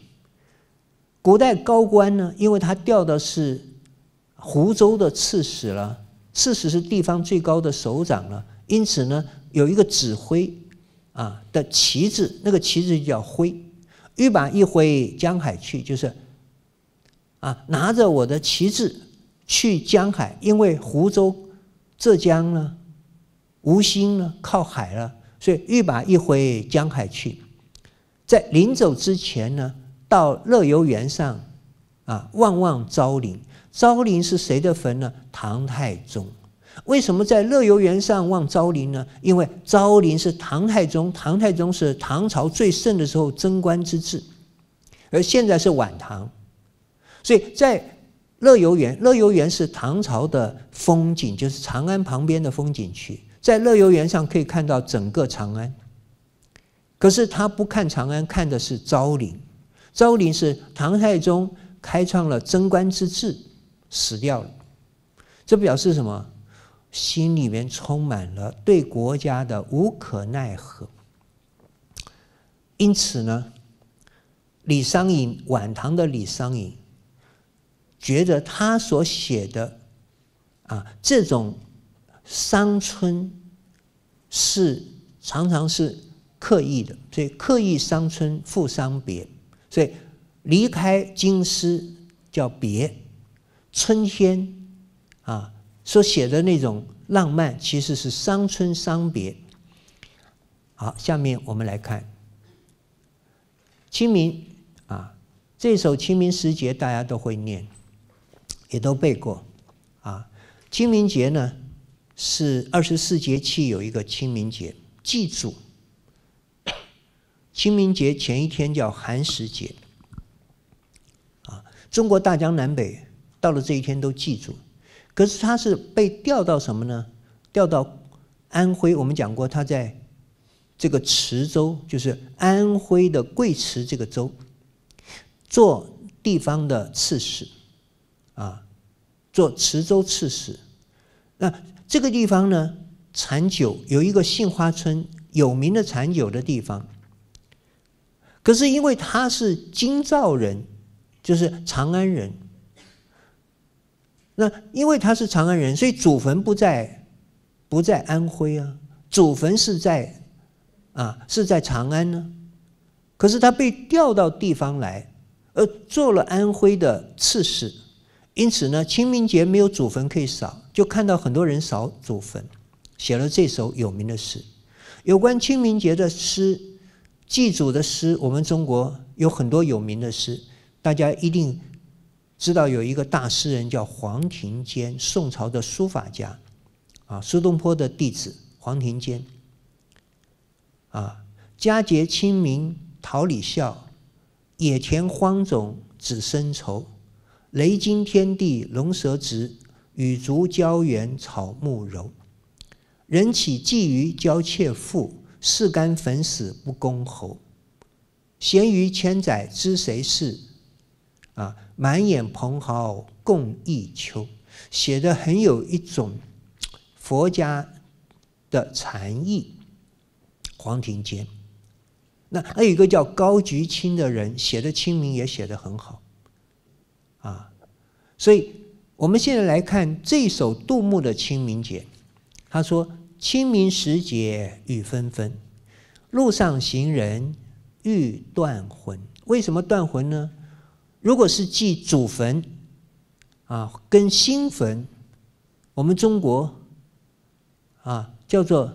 古代高官呢，因为他调的是湖州的刺史了，刺史是地方最高的首长了，因此呢，有一个指挥啊的旗帜，那个旗帜就叫挥。欲把一挥江海去，就是啊，拿着我的旗帜。去江海，因为湖州、浙江呢，吴兴呢靠海了，所以欲把一回江海去。在临走之前呢，到乐游原上啊，望望昭陵。昭陵是谁的坟呢？唐太宗。为什么在乐游原上望昭陵呢？因为昭陵是唐太宗，唐太宗是唐朝最盛的时候——贞观之治，而现在是晚唐，所以在。乐游原，乐游原是唐朝的风景，就是长安旁边的风景区。在乐游原上可以看到整个长安。可是他不看长安，看的是昭陵。昭陵是唐太宗开创了贞观之治，死掉了。这表示什么？心里面充满了对国家的无可奈何。因此呢，李商隐晚唐的李商隐。觉得他所写的，啊，这种伤春是常常是刻意的，所以刻意伤春复伤别，所以离开京师叫别，春天啊所写的那种浪漫其实是伤春伤别。好，下面我们来看清明啊这首清明时节大家都会念。也都背过，啊，清明节呢是二十四节气有一个清明节，记住，清明节前一天叫寒食节，啊，中国大江南北到了这一天都记住，可是他是被调到什么呢？调到安徽，我们讲过他在这个池州，就是安徽的贵池这个州，做地方的刺史。啊，做池州刺史，那这个地方呢，产酒有一个杏花村，有名的产酒的地方。可是因为他是京兆人，就是长安人。那因为他是长安人，所以祖坟不在不在安徽啊，祖坟是在啊是在长安呢。可是他被调到地方来，而做了安徽的刺史。因此呢，清明节没有祖坟可以扫，就看到很多人扫祖坟，写了这首有名的诗。有关清明节的诗、祭祖的诗，我们中国有很多有名的诗，大家一定知道有一个大诗人叫黄庭坚，宋朝的书法家，啊，苏东坡的弟子黄庭坚。啊，佳节清明桃李笑，野田荒冢只生愁。雷惊天地龙蛇直，雨足郊原草木柔。人起觊觎交妾妇，士干粉死不公侯。闲于千载知谁是？啊，满眼蓬蒿共一秋。写的很有一种佛家的禅意。黄庭坚，那还有一个叫高菊清的人写的清明也写的很好。所以，我们现在来看这首杜牧的《清明节》，他说：“清明时节雨纷纷，路上行人欲断魂。”为什么断魂呢？如果是祭祖坟，啊，跟新坟，我们中国，啊，叫做，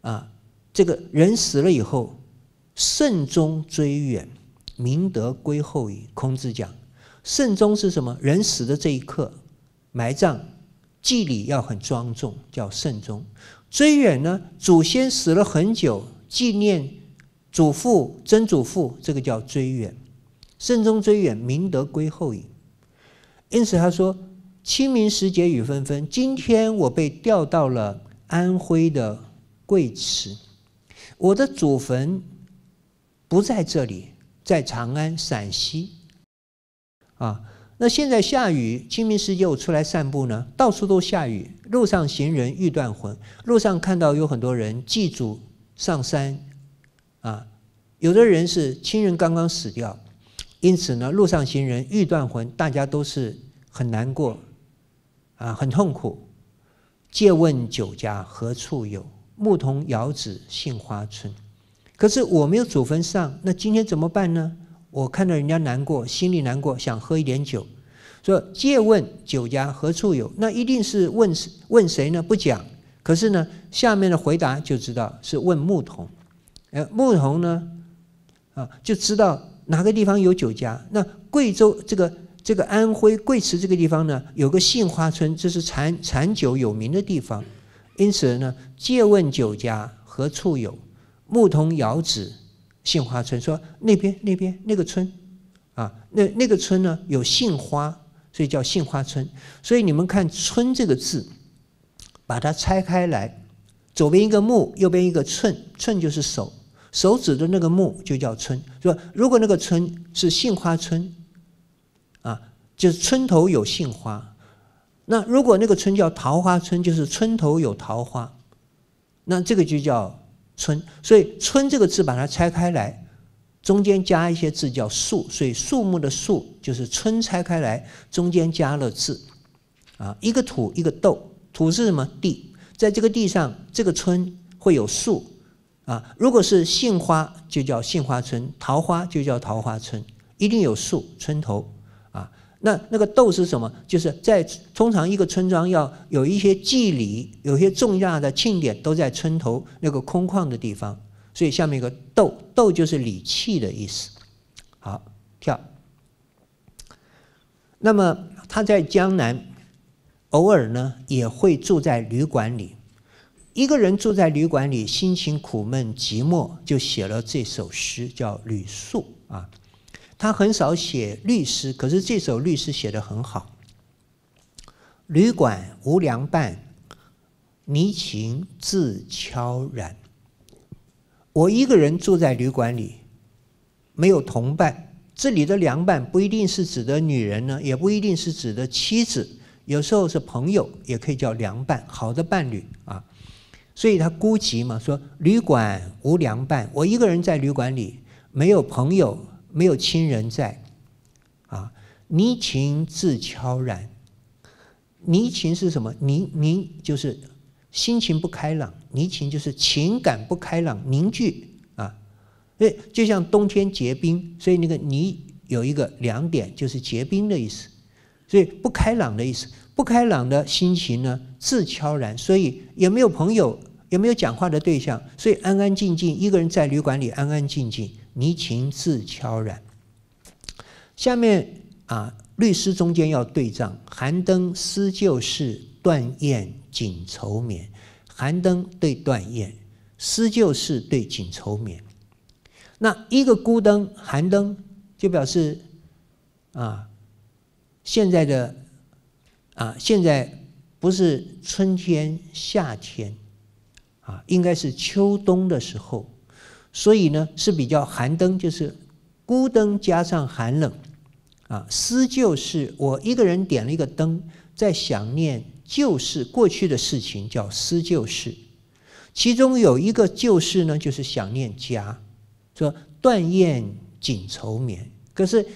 啊，这个人死了以后，慎终追远，明德归后矣。孔子讲。慎终是什么？人死的这一刻，埋葬、祭礼要很庄重，叫慎终。追远呢？祖先死了很久，纪念祖父、曾祖父，这个叫追远。慎终追远，明德归后矣。因此他说：“清明时节雨纷纷。”今天我被调到了安徽的贵池，我的祖坟不在这里，在长安陕西。啊，那现在下雨，清明时节我出来散步呢，到处都下雨，路上行人欲断魂。路上看到有很多人祭祖上山，啊，有的人是亲人刚刚死掉，因此呢，路上行人欲断魂，大家都是很难过，啊，很痛苦。借问酒家何处有？牧童遥指杏花村。可是我没有祖坟上，那今天怎么办呢？我看到人家难过，心里难过，想喝一点酒，说“借问酒家何处有”，那一定是问问谁呢？不讲，可是呢，下面的回答就知道是问牧童。哎，牧童呢，啊，就知道哪个地方有酒家。那贵州这个这个安徽贵池这个地方呢，有个杏花村，这是产产酒有名的地方。因此呢，“借问酒家何处有”，牧童遥指。杏花村，说那边那边那个村，啊，那那个村呢有杏花，所以叫杏花村。所以你们看“村”这个字，把它拆开来，左边一个木，右边一个寸，寸就是手，手指的那个木就叫村。说如果那个村是杏花村，啊，就是村头有杏花；那如果那个村叫桃花村，就是村头有桃花。那这个就叫。村，所以“村”这个字把它拆开来，中间加一些字叫“树”，所以树木的“树”就是“村”拆开来中间加了字，啊，一个土一个豆，土是什么？地，在这个地上，这个村会有树，啊，如果是杏花就叫杏花村，桃花就叫桃花村，一定有树，村头。那那个斗是什么？就是在通常一个村庄要有一些祭礼、有些重大的庆典都在村头那个空旷的地方，所以下面一个斗，斗就是礼器的意思。好，跳。那么他在江南偶尔呢也会住在旅馆里，一个人住在旅馆里，心情苦闷寂寞，就写了这首诗，叫《旅宿》啊。他很少写律诗，可是这首律诗写的很好。旅馆无凉伴，迷情自悄然。我一个人住在旅馆里，没有同伴。这里的凉伴不一定是指的女人呢，也不一定是指的妻子。有时候是朋友，也可以叫凉伴，好的伴侣啊。所以他孤寂嘛，说旅馆无凉伴，我一个人在旅馆里，没有朋友。没有亲人在，啊，泥情自悄然。泥情是什么？泥泥就是心情不开朗，泥情就是情感不开朗，凝聚啊。所以就像冬天结冰，所以那个泥有一个两点，就是结冰的意思，所以不开朗的意思，不开朗的心情呢，自悄然。所以也没有朋友，也没有讲话的对象，所以安安静静一个人在旅馆里安安静静。离情自悄然。下面啊，律师中间要对仗。寒灯思旧事，断雁锦愁眠。寒灯对断雁，思旧事对锦愁眠。那一个孤灯，寒灯就表示啊，现在的啊，现在不是春天、夏天啊，应该是秋冬的时候。所以呢是比较寒灯，就是孤灯加上寒冷，啊，思旧事，我一个人点了一个灯，在想念旧事，过去的事情叫思旧事。其中有一个旧事呢，就是想念家，说断雁锦愁眠。可是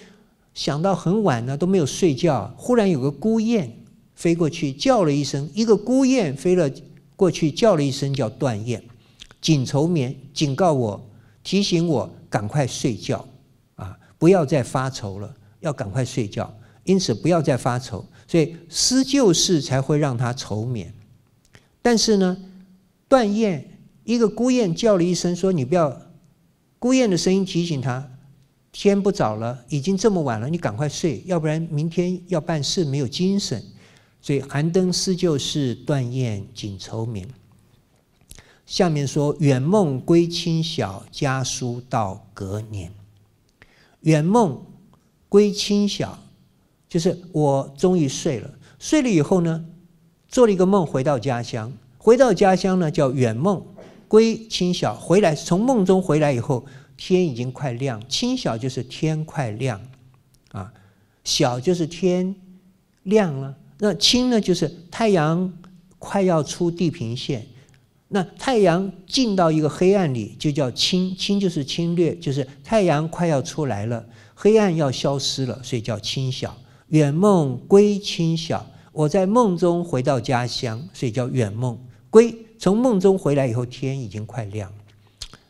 想到很晚呢，都没有睡觉，忽然有个孤雁飞过去叫了一声，一个孤雁飞了过去叫了一声，叫断雁锦愁眠，警告我。提醒我赶快睡觉啊！不要再发愁了，要赶快睡觉。因此不要再发愁，所以思旧事才会让他愁眠。但是呢，断雁，一个孤雁叫了一声，说：“你不要。”孤雁的声音提醒他，天不早了，已经这么晚了，你赶快睡，要不然明天要办事没有精神。所以寒灯思旧事，断雁紧愁眠。下面说：“远梦归清晓，家书到隔年。”远梦归清晓，就是我终于睡了。睡了以后呢，做了一个梦，回到家乡。回到家乡呢，叫远梦归清晓。回来从梦中回来以后，天已经快亮。清晓就是天快亮，啊，晓就是天亮了。那清呢，就是太阳快要出地平线。那太阳进到一个黑暗里，就叫侵侵，就是侵略，就是太阳快要出来了，黑暗要消失了，所以叫侵晓。远梦归侵晓，我在梦中回到家乡，所以叫远梦归。从梦中回来以后，天已经快亮。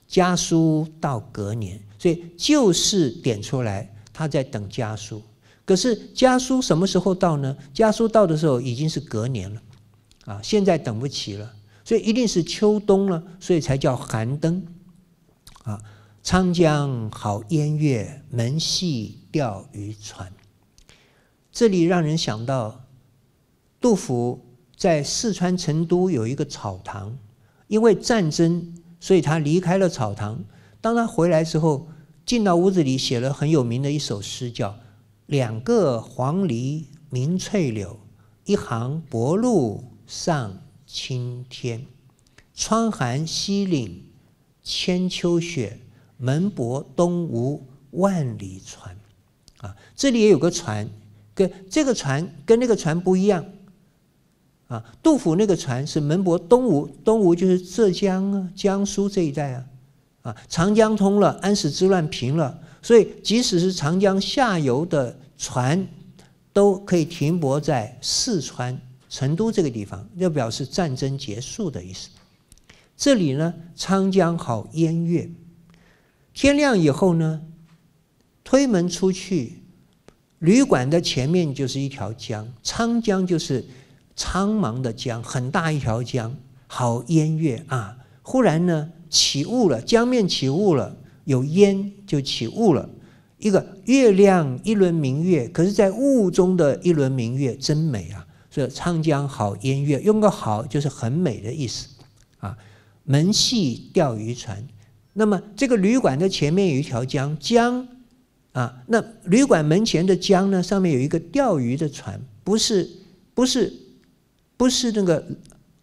家书到隔年，所以旧事点出来，他在等家书。可是家书什么时候到呢？家书到的时候已经是隔年了，啊，现在等不起了。所以一定是秋冬了，所以才叫寒灯。啊，沧江好烟月，门系钓鱼船。这里让人想到，杜甫在四川成都有一个草堂，因为战争，所以他离开了草堂。当他回来之后，进到屋子里，写了很有名的一首诗，叫“两个黄鹂鸣翠柳，一行薄鹭上”。青天，窗含西岭千秋雪，门泊东吴万里船。啊，这里也有个船，跟这个船跟那个船不一样。啊，杜甫那个船是门泊东吴，东吴就是浙江啊、江苏这一带啊。啊，长江通了，安史之乱平了，所以即使是长江下游的船，都可以停泊在四川。成都这个地方，要表示战争结束的意思。这里呢，沧江好烟月。天亮以后呢，推门出去，旅馆的前面就是一条江，沧江就是苍茫的江，很大一条江。好烟月啊！忽然呢，起雾了，江面起雾了，有烟就起雾了。一个月亮，一轮明月，可是在雾中的一轮明月，真美啊！说“昌江好烟月”，用个“好”就是很美的意思，啊。门系钓鱼船，那么这个旅馆的前面有一条江，江，啊，那旅馆门前的江呢，上面有一个钓鱼的船，不是不是不是那个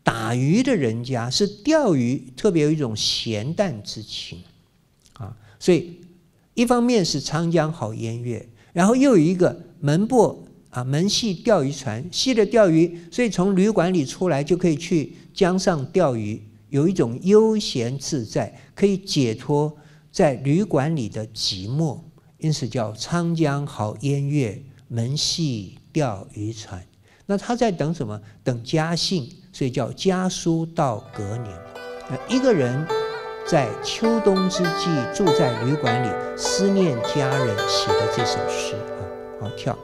打鱼的人家，是钓鱼，特别有一种闲淡之情，啊。所以一方面是昌江好烟月，然后又有一个门泊。啊，门系钓鱼船，系着钓鱼，所以从旅馆里出来就可以去江上钓鱼，有一种悠闲自在，可以解脱在旅馆里的寂寞，因此叫“沧江好烟月，门系钓鱼船”。那他在等什么？等家信，所以叫“家书到隔年”。那一个人在秋冬之际住在旅馆里，思念家人写的这首诗啊，好跳。